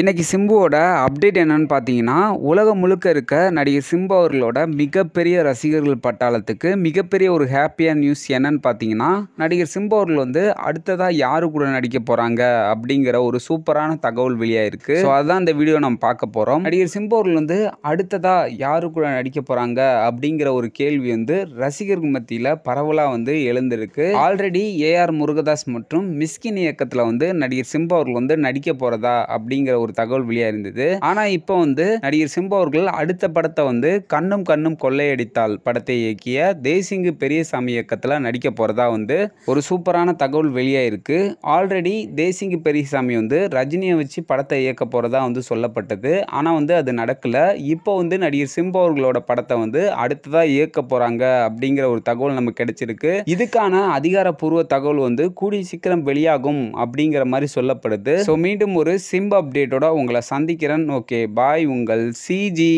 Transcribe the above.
இன்றைக்கி சிம்புவோட அப்டேட் என்னென்னு பார்த்தீங்கன்னா உலகம் முழுக்க இருக்க நடிகர் சிம்பு அவர்களோட மிகப்பெரிய ரசிகர்கள் பட்டாளத்துக்கு மிகப்பெரிய ஒரு ஹாப்பியாக நியூஸ் என்னன்னு பார்த்தீங்கன்னா நடிகர் சிம்பு அவர்கள் வந்து அடுத்ததாக யாரு கூட நடிக்க போகிறாங்க அப்படிங்கிற ஒரு சூப்பரான தகவல் வெளியாயிருக்கு ஸோ அதுதான் இந்த வீடியோ நம்ம பார்க்க போகிறோம் நடிகர் சிம்பு அவர்கள் வந்து அடுத்ததாக யாரு கூட நடிக்க போகிறாங்க அப்படிங்கிற ஒரு கேள்வி வந்து ரசிகர்கள் மத்தியில் பரவலாக வந்து எழுந்திருக்கு ஆல்ரெடி ஏஆர் முருகதாஸ் மற்றும் மிஸ்கின் இயக்கத்தில் வந்து நடிகர் சிம்பு அவர்கள் வந்து நடிக்க போகிறதா அப்படிங்கிற ஒரு தகவல் வெளியாக இருந்தது ஆனால் இப்போ வந்து நடிகர் சிம்பு அவர்கள் அடுத்த படத்தை வந்து கண்ணும் கண்ணும் கொள்ளையடித்தால் படத்தை இயக்கிய தேசிங்கு பெரியசாமி இயக்கத்தில் நடிக்க போகிறதா வந்து ஒரு சூப்பரான தகவல் வெளியாக இருக்குது ஆல்ரெடி தேசிங்கு பெரியசாமி வந்து ரஜினியை வச்சு படத்தை இயக்க போகிறதா வந்து சொல்லப்பட்டது ஆனால் வந்து அது நடக்கலை இப்போ வந்து நடிகர் சிம்பு அவர்களோட படத்தை வந்து அடுத்ததாக இயக்க போகிறாங்க அப்படிங்கிற ஒரு தகவல் நமக்கு கிடைச்சிருக்கு இதுக்கான அதிகாரப்பூர்வ தகவல் வந்து கூடிய சீக்கிரம் வெளியாகும் அப்படிங்கிற மாதிரி சொல்லப்படுது ஸோ மீண்டும் ஒரு சிம்பு அப்டேட் அப்டேட்டோட உங்களை சந்திக்கிறேன் ஓகே பாய் உங்கள் சிஜி